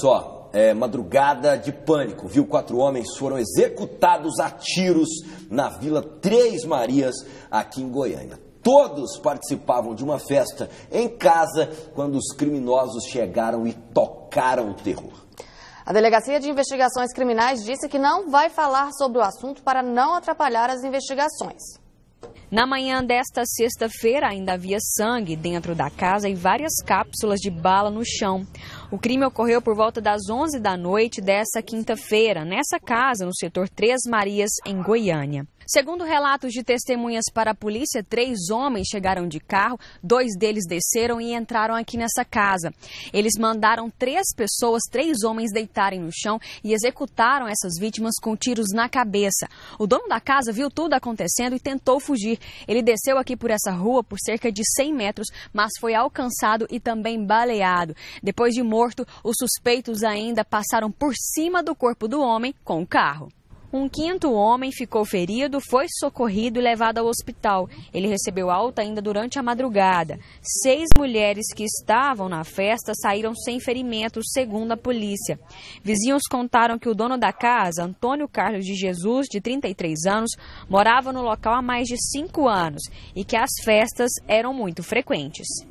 só, é, madrugada de pânico, viu? Quatro homens foram executados a tiros na Vila Três Marias, aqui em Goiânia. Todos participavam de uma festa em casa quando os criminosos chegaram e tocaram o terror. A Delegacia de Investigações Criminais disse que não vai falar sobre o assunto para não atrapalhar as investigações. Na manhã desta sexta-feira, ainda havia sangue dentro da casa e várias cápsulas de bala no chão. O crime ocorreu por volta das 11 da noite dessa quinta-feira, nessa casa, no setor Três Marias, em Goiânia. Segundo relatos de testemunhas para a polícia, três homens chegaram de carro, dois deles desceram e entraram aqui nessa casa. Eles mandaram três pessoas, três homens, deitarem no chão e executaram essas vítimas com tiros na cabeça. O dono da casa viu tudo acontecendo e tentou fugir. Ele desceu aqui por essa rua por cerca de 100 metros, mas foi alcançado e também baleado. Depois de morto, os suspeitos ainda passaram por cima do corpo do homem com o carro. Um quinto homem ficou ferido, foi socorrido e levado ao hospital. Ele recebeu alta ainda durante a madrugada. Seis mulheres que estavam na festa saíram sem ferimentos, segundo a polícia. Vizinhos contaram que o dono da casa, Antônio Carlos de Jesus, de 33 anos, morava no local há mais de cinco anos e que as festas eram muito frequentes.